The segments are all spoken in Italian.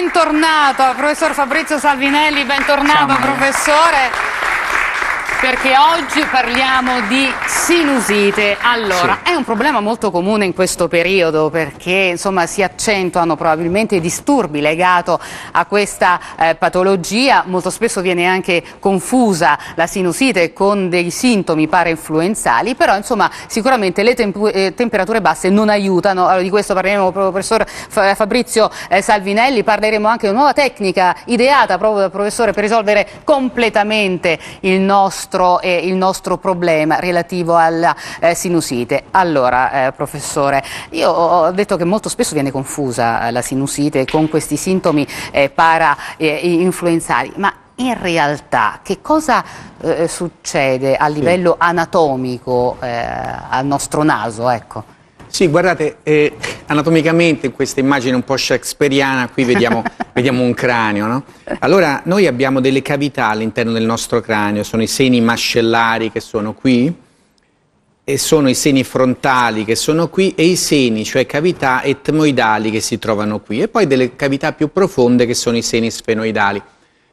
Bentornato, professor Fabrizio Salvinelli, bentornato, Ciao, professore perché oggi parliamo di sinusite. Allora, sì. è un problema molto comune in questo periodo perché insomma, si accentuano probabilmente i disturbi legati a questa eh, patologia. Molto spesso viene anche confusa la sinusite con dei sintomi parainfluenzali, però insomma, sicuramente le eh, temperature basse non aiutano. Allora, di questo parleremo proprio professor Fabrizio eh, Salvinelli, parleremo anche di una nuova tecnica ideata proprio dal professore per risolvere completamente il nostro nostro, eh, il nostro problema relativo alla eh, sinusite. Allora, eh, professore, io ho detto che molto spesso viene confusa eh, la sinusite con questi sintomi eh, para-influenzali, ma in realtà che cosa succede a livello anatomico al nostro naso? Ecco? Sì, guardate, eh, anatomicamente in questa immagine un po' shakespeariana qui vediamo, vediamo un cranio, no? Allora, noi abbiamo delle cavità all'interno del nostro cranio, sono i seni mascellari che sono qui, e sono i seni frontali che sono qui e i seni, cioè cavità etmoidali che si trovano qui e poi delle cavità più profonde che sono i seni sfenoidali.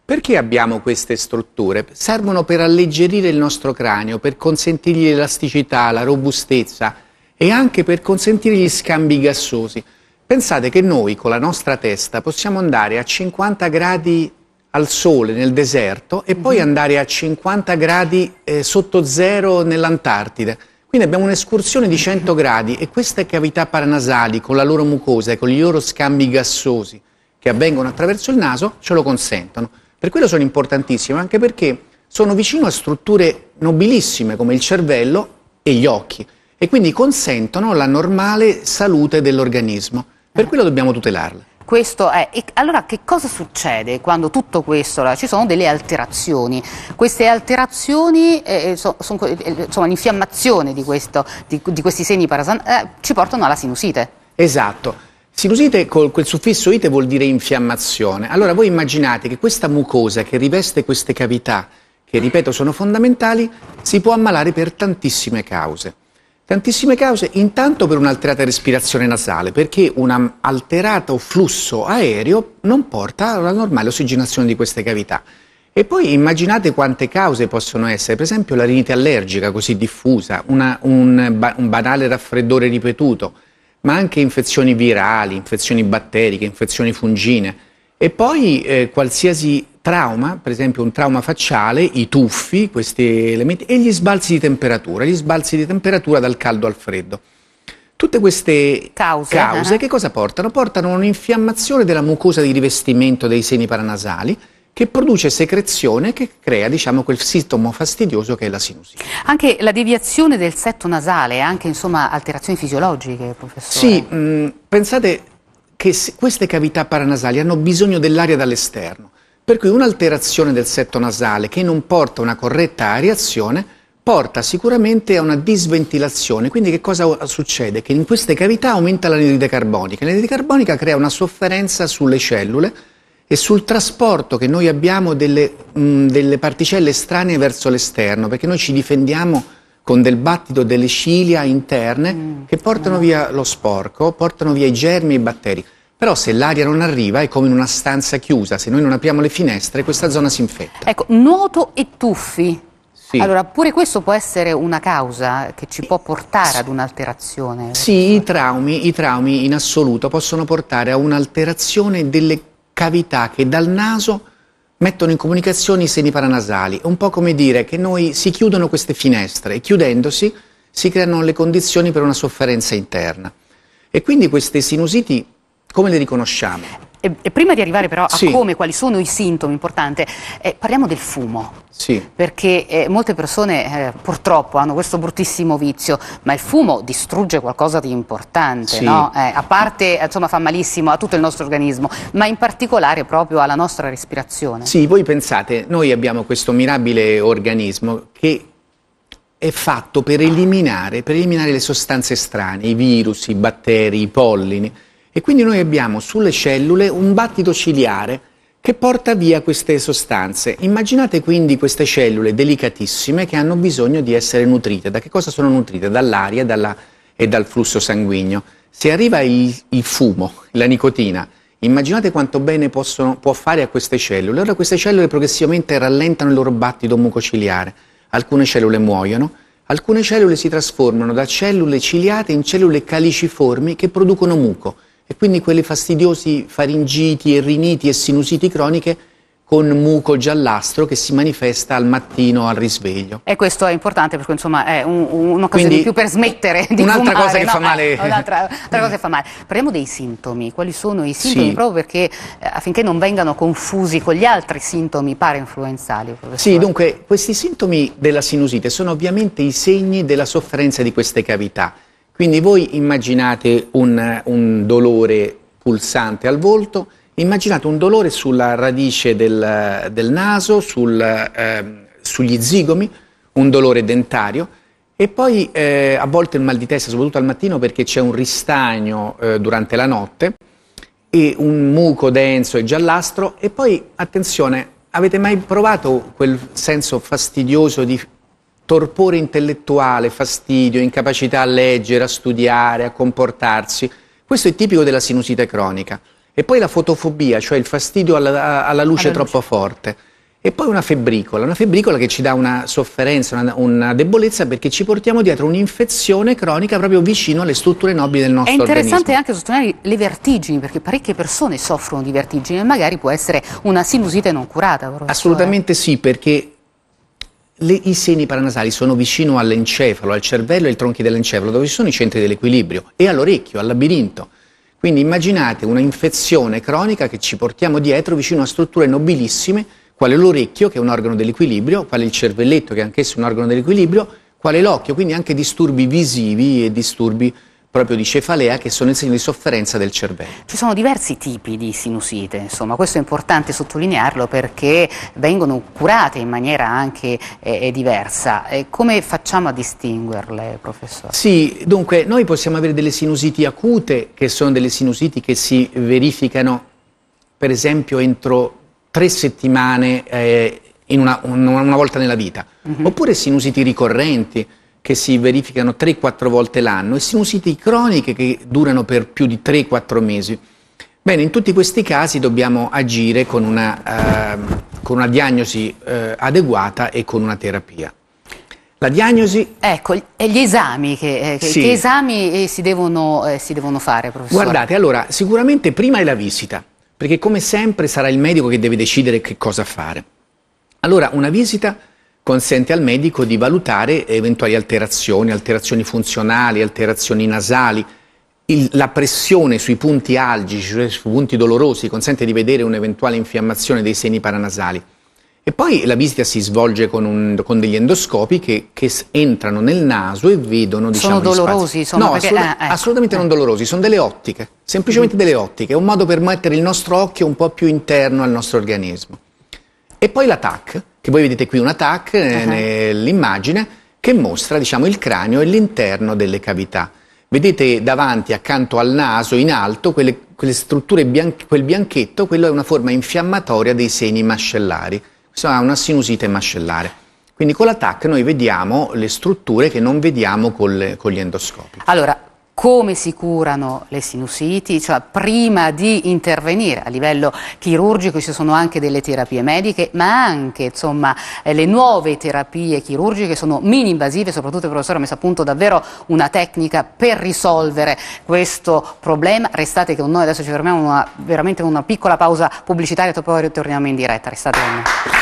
Perché abbiamo queste strutture? Servono per alleggerire il nostro cranio, per consentirgli l'elasticità, la robustezza, e anche per consentire gli scambi gassosi. Pensate che noi con la nostra testa possiamo andare a 50 gradi al sole nel deserto e poi mhm. andare a 50 gradi eh, sotto zero nell'Antartide. Quindi abbiamo un'escursione di 100 mhm. gradi e queste cavità paranasali con la loro mucosa e con i loro scambi gassosi che avvengono attraverso il naso ce lo consentono. Per quello sono importantissime anche perché sono vicino a strutture nobilissime come il cervello e gli occhi e quindi consentono la normale salute dell'organismo. Per eh. quello dobbiamo tutelarla. Questo è. E allora che cosa succede quando tutto questo? Allora, ci sono delle alterazioni. Queste alterazioni, eh, eh so, son, eh, insomma, l'infiammazione di, questo, di, di, questi segni parasan eh, ci portano alla sinusite. Esatto. Sinusite con quel suffisso ite vuol dire infiammazione. Allora voi immaginate che questa mucosa che riveste queste cavità, che ripeto sono fondamentali, si può ammalare per tantissime cause. Tantissime cause, intanto per un'alterata respirazione nasale, perché un alterato flusso aereo non porta alla normale ossigenazione di queste cavità. E poi immaginate quante cause possono essere, per esempio la rinite allergica così diffusa, una, un, un, banale raffreddore ripetuto, ma anche infezioni virali, infezioni batteriche, infezioni fungine. E poi eh, qualsiasi trauma, per esempio un trauma facciale, i tuffi, questi elementi, e gli sbalzi di temperatura, gli sbalzi di temperatura dal caldo al freddo. Tutte queste cause, cause eh? che cosa portano? Portano a un'infiammazione della mucosa di rivestimento dei seni paranasali, che produce secrezione che crea diciamo, quel sintomo fastidioso che è la sinusite. Anche la deviazione del setto nasale, anche insomma alterazioni fisiologiche, professore? Sì, mh, mm, pensate che queste cavità paranasali hanno bisogno dell'aria dall'esterno, per cui un'alterazione del setto nasale che non porta una corretta ariazione porta sicuramente a una disventilazione. Quindi che cosa succede? Che in queste cavità aumenta l'anidride carbonica. L'anidride carbonica crea una sofferenza sulle cellule e sul trasporto che noi abbiamo delle, mh, delle particelle estranee verso l'esterno, perché noi ci difendiamo con del battito delle ciglia interne mm. che portano via lo sporco, portano via i germi e i batteri. Però se l'aria non arriva è come in una stanza chiusa, se noi non apriamo le finestre questa zona si infetta. Ecco, nuoto e tuffi. Sì. Allora, pure questo può essere una causa che ci può portare ad un'alterazione? Sì, i traumi, i traumi in assoluto possono portare a un'alterazione delle cavità che dal naso mettono in comunicazione i seni paranasali, È un po' come dire che noi si chiudono queste finestre e chiudendosi si creano le condizioni per una sofferenza interna. E quindi queste sinusiti come le riconosciamo? E, e prima di arrivare però a sì. come, quali sono i sintomi, importante, eh, parliamo del fumo. Sì. Perché eh, molte persone eh, purtroppo hanno questo bruttissimo vizio, ma il fumo distrugge qualcosa di importante, sì. no? Eh, a parte, eh, insomma, fa malissimo a tutto il nostro organismo, ma in particolare proprio alla nostra respirazione. Sì, voi pensate, noi abbiamo questo mirabile organismo che è fatto per eliminare, per eliminare le sostanze strane, i virus, i batteri, i pollini. E quindi noi abbiamo sulle cellule un battito ciliare che porta via queste sostanze. Immaginate quindi queste cellule delicatissime che hanno bisogno di essere nutrite. Da che cosa sono nutrite? Dall'aria dalla, e dal flusso sanguigno. Se arriva il, il fumo, la nicotina, immaginate quanto bene possono, può fare a queste cellule. Allora queste cellule progressivamente rallentano il loro battito mucociliare. Alcune cellule muoiono, alcune cellule si trasformano da cellule ciliate in cellule caliciformi che producono muco e quindi quelli fastidiosi faringiti e riniti e sinusiti croniche con muco giallastro che si manifesta al mattino al risveglio. E questo è importante perché insomma è un'occasione un in più per smettere di un fumare. Un'altra cosa che no, fa male. Eh, un'altra cosa che fa male. Parliamo dei sintomi. Quali sono i sintomi? Sì. Proprio perché eh, affinché non vengano confusi con gli altri sintomi parainfluenzali. Sì, dunque questi sintomi della sinusite sono ovviamente i segni della sofferenza di queste cavità. Quindi voi immaginate un, un dolore pulsante al volto, immaginate un dolore sulla radice del, del naso, sul, eh, sugli zigomi, un dolore dentario e poi eh, a volte il mal di testa, soprattutto al mattino perché c'è un ristagno eh, durante la notte e un muco denso e giallastro e poi attenzione, avete mai provato quel senso fastidioso di torpore intellettuale, fastidio, incapacità a leggere, a studiare, a comportarsi. Questo è tipico della sinusite cronica. E poi la fotofobia, cioè il fastidio alla, alla luce alla troppo luce. forte. E poi una febbricola, una febbricola che ci dà una sofferenza, una, una, debolezza perché ci portiamo dietro un'infezione cronica proprio vicino alle strutture nobili del nostro organismo. È interessante organismo. anche sottolineare le vertigini perché parecchie persone soffrono di vertigini e magari può essere una sinusite non curata. Professore. Assolutamente sì perché le, I seni paranasali sono vicino all'encefalo, al cervello e ai tronchi dell'encefalo, dove ci sono i centri dell'equilibrio, e all'orecchio, al labirinto. Quindi immaginate una infezione cronica che ci portiamo dietro vicino a strutture nobilissime, quale l'orecchio, che è un organo dell'equilibrio, quale il cervelletto, che è anch'esso un organo dell'equilibrio, quale l'occhio, quindi anche disturbi visivi e disturbi proprio di cefalea che sono il segno di sofferenza del cervello. Ci sono diversi tipi di sinusite, insomma, questo è importante sottolinearlo perché vengono curate in maniera anche eh, eh diversa. E eh, come facciamo a distinguerle, professore? Sì, dunque noi possiamo avere delle sinusiti acute, che sono delle sinusiti che si verificano per esempio entro tre settimane eh, una, una, volta nella vita, uh mhm. -huh. oppure sinusiti ricorrenti, che si verificano 3-4 volte l'anno e sinusiti croniche che durano per più di 3-4 mesi. Bene, in tutti questi casi dobbiamo agire con una, eh, con una diagnosi eh, adeguata e con una terapia. La diagnosi... Ecco, e eh, gli esami, eh, che, sì. che esami eh, si devono, eh, si devono fare, professore? Guardate, allora, sicuramente prima è la visita, perché come sempre sarà il medico che deve decidere che cosa fare. Allora, una visita consente al medico di valutare eventuali alterazioni, alterazioni funzionali, alterazioni nasali. Il, la pressione sui punti algici, cioè sui punti dolorosi, consente di vedere un'eventuale infiammazione dei seni paranasali. E poi la visita si svolge con, un, con degli endoscopi che, che, entrano nel naso e vedono... Diciamo, sono dolorosi? Sono no, perché, assolut eh, ecco. assolutamente non eh. dolorosi, sono delle ottiche, semplicemente mm. delle ottiche, è un modo per mettere il nostro occhio un po' più interno al nostro organismo. E poi la TAC, che voi vedete qui una TAC uh eh, -huh. nell'immagine che mostra diciamo, il cranio e l'interno delle cavità. Vedete davanti, accanto al naso, in alto, quelle, quelle strutture, bianch quel bianchetto, quello è una forma infiammatoria dei seni mascellari. Questa una sinusite mascellare. Quindi con la TAC noi vediamo le strutture che non vediamo con, con gli endoscopi. Allora, come si curano le sinusiti, cioè prima di intervenire a livello chirurgico ci sono anche delle terapie mediche, ma anche insomma, eh, le nuove terapie chirurgiche sono mini-invasive, soprattutto il professore ha messo a punto davvero una tecnica per risolvere questo problema. Restate con noi, adesso ci fermiamo una, veramente una piccola pausa pubblicitaria, e poi ritorniamo in diretta. Restate con noi.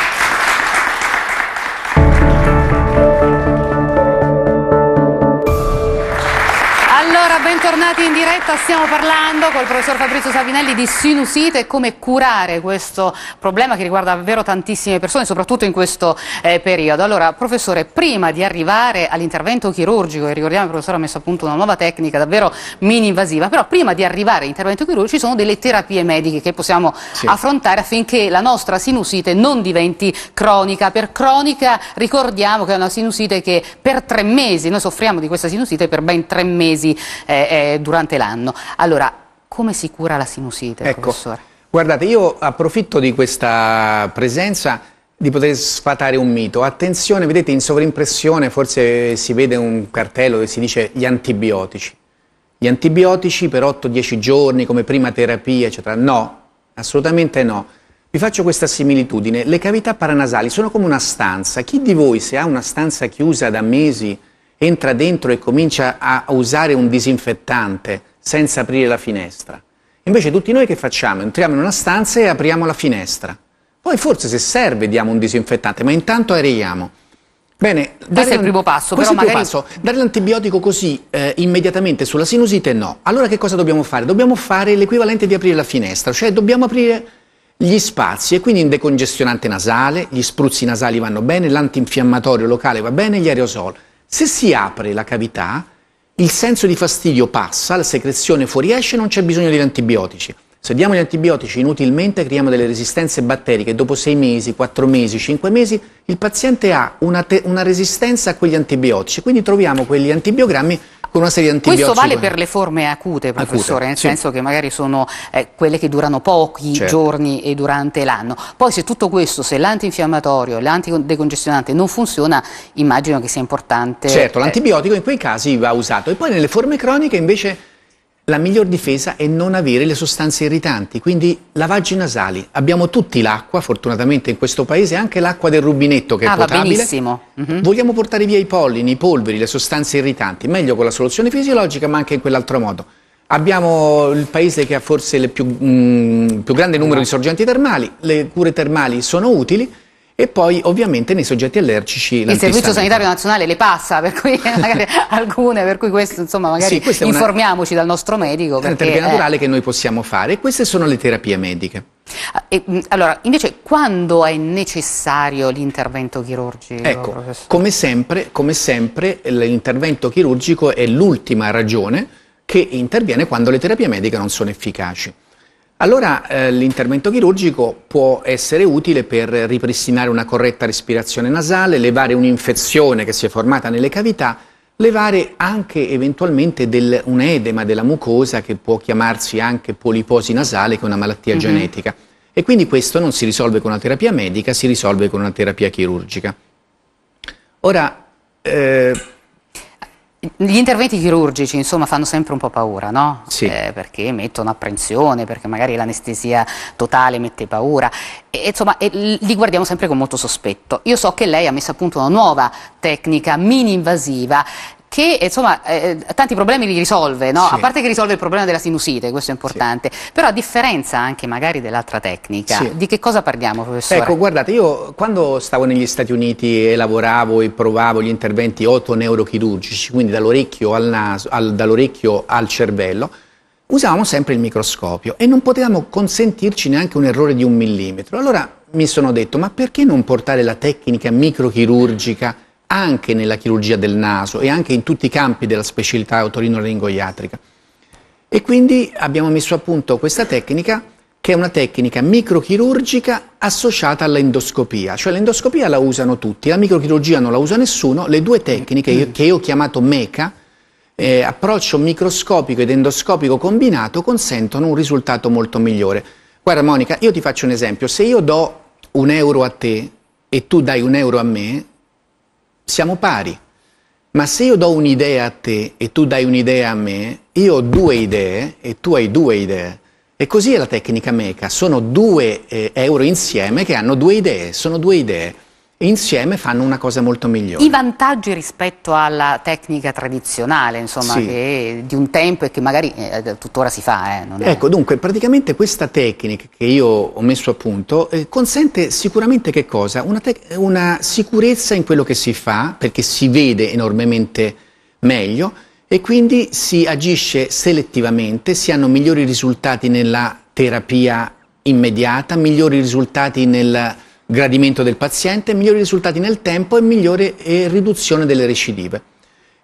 tornati in diretta, stiamo parlando col professor Fabrizio Savinelli di sinusite e come curare questo problema che riguarda davvero tantissime persone, soprattutto in questo eh, periodo. Allora, professore, prima di arrivare all'intervento chirurgico, e ricordiamo che il professore ha messo a punto una nuova tecnica davvero mini-invasiva, però prima di arrivare all'intervento chirurgico ci sono delle terapie mediche che possiamo sì. affrontare affinché la nostra sinusite non diventi cronica. Per cronica ricordiamo che è una sinusite che per tre mesi, noi soffriamo di questa sinusite per ben tre mesi eh, eh durante l'anno. Allora, come si cura la sinusite, ecco, professore? Guardate, io approfitto di questa presenza di poter sfatare un mito. Attenzione, vedete in sovrimpressione forse si vede un cartello che si dice gli antibiotici. Gli antibiotici per 8-10 giorni come prima terapia, eccetera. No, assolutamente no. Vi faccio questa similitudine. Le cavità paranasali sono come una stanza. Chi di voi se ha una stanza chiusa da mesi entra dentro e comincia a usare un disinfettante senza aprire la finestra. Invece tutti noi che facciamo? Entriamo in una stanza e apriamo la finestra. Poi forse se serve diamo un disinfettante, ma intanto aereiamo. Bene, questo è il primo passo, però magari... Passo. Dare l'antibiotico così eh, immediatamente sulla sinusite no. Allora che cosa dobbiamo fare? Dobbiamo fare l'equivalente di aprire la finestra, cioè dobbiamo aprire gli spazi e quindi un decongestionante nasale, gli spruzzi nasali vanno bene, l'antinfiammatorio locale va bene, gli aerosol. Se si apre la cavità, il senso di fastidio passa, la secrezione fuoriesce e non c'è bisogno degli antibiotici. Se diamo gli antibiotici inutilmente creiamo delle resistenze batteriche, dopo 6 mesi, 4 mesi, 5 mesi il paziente ha una, una resistenza a quegli antibiotici, quindi troviamo quegli antibiogrammi con una serie di antibiotici. Questo vale per le forme acute, professore, acute, nel sì. senso che magari sono eh, quelle che durano pochi certo. giorni e durante l'anno. Poi se tutto questo, se l'antinfiammatorio, l'antidecongestionante non funziona, immagino che sia importante... Certo, eh, l'antibiotico in quei casi va usato. E poi nelle forme croniche invece la miglior difesa è non avere le sostanze irritanti, quindi lavaggi nasali. Abbiamo tutti l'acqua, fortunatamente in questo paese, anche l'acqua del rubinetto che ah, è potabile. benissimo. Mm -hmm. Vogliamo portare via i pollini, i polveri, le sostanze irritanti, meglio con la soluzione fisiologica ma anche in quell'altro modo. Abbiamo il paese che ha forse il più, mm, più grande numero di esatto. sorgenti termali, le cure termali sono utili, e poi ovviamente nei soggetti allergici Il Servizio Sanitario Nazionale le passa, per cui magari alcune, per cui questo insomma magari sì, informiamoci una, dal nostro medico. Perché, è una terapia eh. naturale che noi possiamo fare queste sono le terapie mediche. Ah, e, mm, allora, invece quando è necessario l'intervento chirurgico? Ecco, come sempre, come sempre l'intervento chirurgico è l'ultima ragione che interviene quando le terapie mediche non sono efficaci. Allora eh, l'intervento chirurgico può essere utile per ripristinare una corretta respirazione nasale, levare un'infezione che si è formata nelle cavità, levare anche eventualmente del, un edema della mucosa che può chiamarsi anche poliposi nasale, che è una malattia mm -hmm. genetica. E quindi questo non si risolve con una terapia medica, si risolve con una terapia chirurgica. Ora, eh, gli interventi chirurgici insomma fanno sempre un po' paura, no? Sì. Eh, perché mettono apprensione, perché magari l'anestesia totale mette paura. E, insomma, e li guardiamo sempre con molto sospetto. Io so che lei ha messo a punto una nuova tecnica mini invasiva che insomma, eh, eh, tanti problemi li risolve, no? sì. a parte che risolve il problema della sinusite, questo è importante, sì. però a differenza anche magari dell'altra tecnica, sì. di che cosa parliamo professore? Ecco, guardate, io quando stavo negli Stati Uniti e lavoravo e provavo gli interventi otoneurochirurgici, quindi dall'orecchio al, al, dall al cervello, usavamo sempre il microscopio e non potevamo consentirci neanche un errore di un millimetro. Allora mi sono detto, ma perché non portare la tecnica microchirurgica anche nella chirurgia del naso e anche in tutti i campi della specialità otorino-ringoiatrica. E quindi abbiamo messo a punto questa tecnica che è una tecnica microchirurgica associata all'endoscopia, cioè l'endoscopia la usano tutti, la microchirurgia non la usa nessuno, le due tecniche mm. che io ho chiamato MECA, eh, approccio microscopico ed endoscopico combinato, consentono un risultato molto migliore. Guarda Monica, io ti faccio un esempio, se io do un euro a te e tu dai un euro a me, siamo pari. Ma se io do un'idea a te e tu dai un'idea a me, io ho due idee e tu hai due idee. E così è la tecnica meca, sono due eh, euro insieme che hanno due idee, sono due idee insieme fanno una cosa molto migliore. I vantaggi rispetto alla tecnica tradizionale, insomma, sì. che di un tempo e che magari eh, tuttora si fa. Eh, ecco, è... dunque, praticamente questa tecnica che io ho messo a punto eh, consente sicuramente che cosa? Una, una sicurezza in quello che si fa, perché si vede enormemente meglio e quindi si agisce selettivamente, si hanno migliori risultati nella terapia immediata, migliori risultati nel gradimento del paziente, migliori risultati nel tempo e migliore eh, riduzione delle recidive.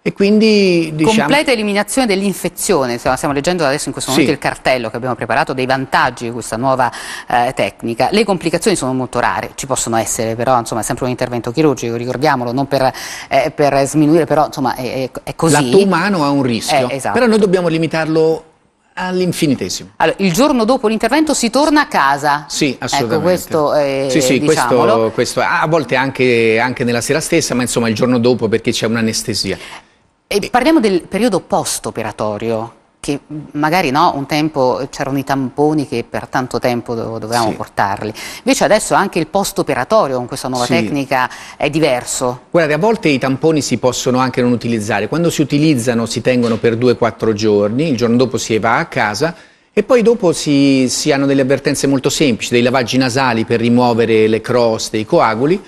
E quindi, diciamo... Completa eliminazione dell'infezione, stiamo leggendo adesso in questo momento il cartello che abbiamo preparato dei vantaggi di questa nuova eh, tecnica. Le complicazioni sono molto rare, ci possono essere però, insomma, è sempre un intervento chirurgico, ricordiamolo, non per, eh, per sminuire, però insomma è, è così. L'atto umano ha un rischio, eh, esatto. però noi dobbiamo limitarlo all'infinitesimo. Allora, il giorno dopo l'intervento si torna a casa. Sì, ecco, assolutamente. Ecco, questo è, sì, sì, questo, questo, a volte anche, anche nella sera stessa, ma insomma il giorno dopo perché c'è un'anestesia. E parliamo del periodo post-operatorio che magari no, un tempo c'erano i tamponi che per tanto tempo dovevamo sì. portarli. Invece adesso anche il post operatorio con questa nuova sì. tecnica è diverso. Guardate, a volte i tamponi si possono anche non utilizzare. Quando si utilizzano si tengono per 2-4 giorni, il giorno dopo si va a casa e poi dopo si, si hanno delle avvertenze molto semplici, dei lavaggi nasali per rimuovere le croste, i coaguli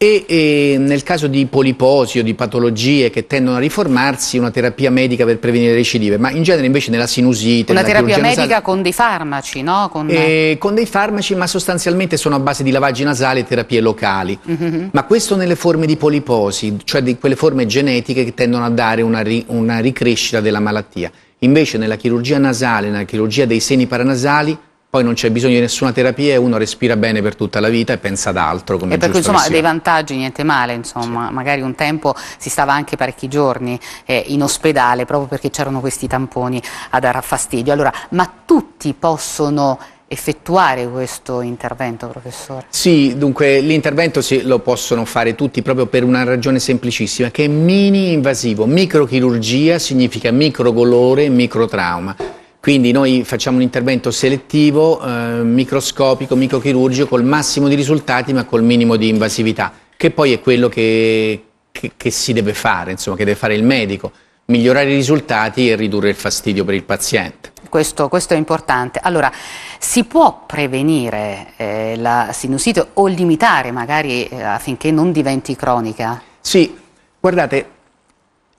e, e, nel caso di poliposi o di patologie che tendono a riformarsi una terapia medica per prevenire le recidive, ma in genere invece nella sinusite... Una terapia medica nasale, con dei farmaci, no? Con... Eh, con... dei farmaci, ma sostanzialmente sono a base di lavaggi nasali e terapie locali. Mm -hmm. Ma questo nelle forme di poliposi, cioè di quelle forme genetiche che tendono a dare una, ri, una ricrescita della malattia. Invece nella chirurgia nasale, nella chirurgia dei seni paranasali, poi non c'è bisogno di nessuna terapia e uno respira bene per tutta la vita e pensa ad altro. Come e per cui insomma dei vantaggi, niente male, insomma, sì. magari un tempo si stava anche parecchi giorni eh, in ospedale proprio perché c'erano questi tamponi a dar fastidio. Allora, ma tutti possono effettuare questo intervento, professore? Sì, dunque l'intervento sì, lo possono fare tutti proprio per una ragione semplicissima, che è mini invasivo. Microchirurgia significa microgolore microtrauma. Quindi noi facciamo un intervento selettivo, eh, microscopico, microchirurgico, col massimo di risultati ma col minimo di invasività, che poi è quello che, che, che si deve fare, insomma, che deve fare il medico, migliorare i risultati e ridurre il fastidio per il paziente. Questo, questo, è importante. Allora, si può prevenire eh, la sinusite o limitare magari eh, affinché non diventi cronica? Sì, guardate,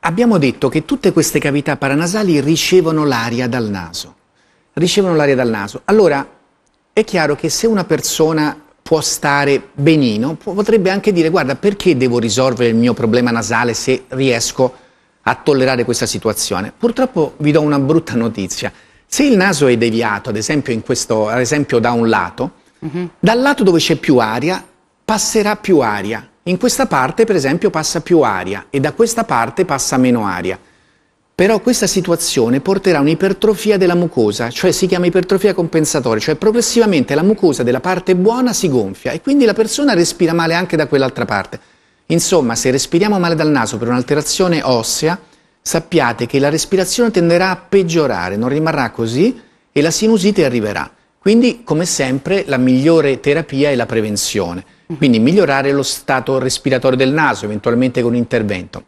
Abbiamo detto che tutte queste cavità paranasali ricevono l'aria dal naso. Ricevono l'aria dal naso. Allora, è chiaro che se una persona può stare benino, potrebbe anche dire guarda perché devo risolvere il mio problema nasale se riesco a tollerare questa situazione. Purtroppo vi do una brutta notizia. Se il naso è deviato, ad esempio, questo, ad esempio da un lato, uh mhm. -huh. dal lato dove c'è più aria passerà più aria in questa parte, per esempio, passa più aria e da questa parte passa meno aria. Però questa situazione porterà un'ipertrofia della mucosa, cioè si chiama ipertrofia compensatoria, cioè progressivamente la mucosa della parte buona si gonfia e quindi la persona respira male anche da quell'altra parte. Insomma, se respiriamo male dal naso per un'alterazione ossea, sappiate che la respirazione tenderà a peggiorare, non rimarrà così e la sinusite arriverà. Quindi, come sempre, la migliore terapia è la prevenzione, mhm. quindi migliorare lo stato respiratorio del naso, eventualmente con intervento.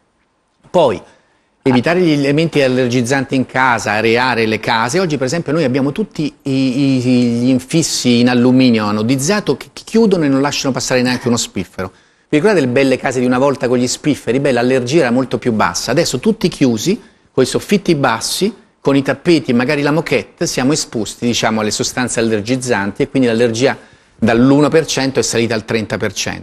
Poi, evitare gli elementi allergizzanti in casa, areare le case. Oggi, per esempio, noi abbiamo tutti i, i, gli infissi in alluminio anodizzato che chiudono e non lasciano passare neanche uno spiffero. Vi ricordate le belle case di una volta con gli spifferi? Beh, l'allergia era molto più bassa. Adesso tutti chiusi, con i soffitti bassi, con i tappeti e magari la moquette siamo esposti diciamo, alle sostanze allergizzanti e quindi l'allergia dall'1% è salita al 30%.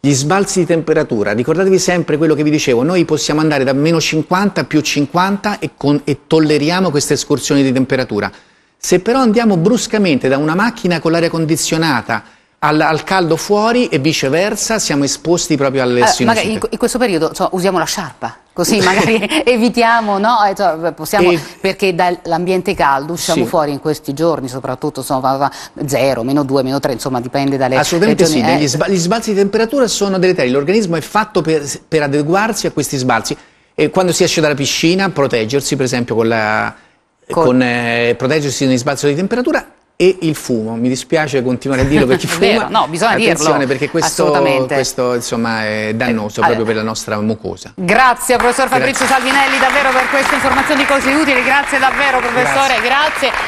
Gli sbalzi di temperatura, ricordatevi sempre quello che vi dicevo, noi possiamo andare da meno 50 a più 50 e, con, e tolleriamo queste escursioni di temperatura. Se però andiamo bruscamente da una macchina con l'aria condizionata al, al, caldo fuori e viceversa siamo esposti proprio alle allora, magari in, in, questo periodo so, usiamo la sciarpa, così magari evitiamo, no? eh, possiamo, e... perché dall'ambiente caldo usciamo sì. fuori in questi giorni, soprattutto 0, meno 2, meno 3, insomma dipende dalle Assolutamente regioni, sì, eh. gli sbalzi di temperatura sono deleteri, l'organismo è fatto per, per adeguarsi a questi sbalzi. E quando si esce dalla piscina, proteggersi per esempio con la... Con... Con, eh, proteggersi in sbalzo di temperatura e il fumo. Mi dispiace continuare a dirlo per chi fuma. Vero, no, bisogna Attenzione dirlo. perché questo, questo insomma, è dannoso eh, proprio per la nostra mucosa. Grazie professor Fabrizio grazie. Salvinelli davvero per queste informazioni così utili. Grazie davvero professore, grazie. grazie.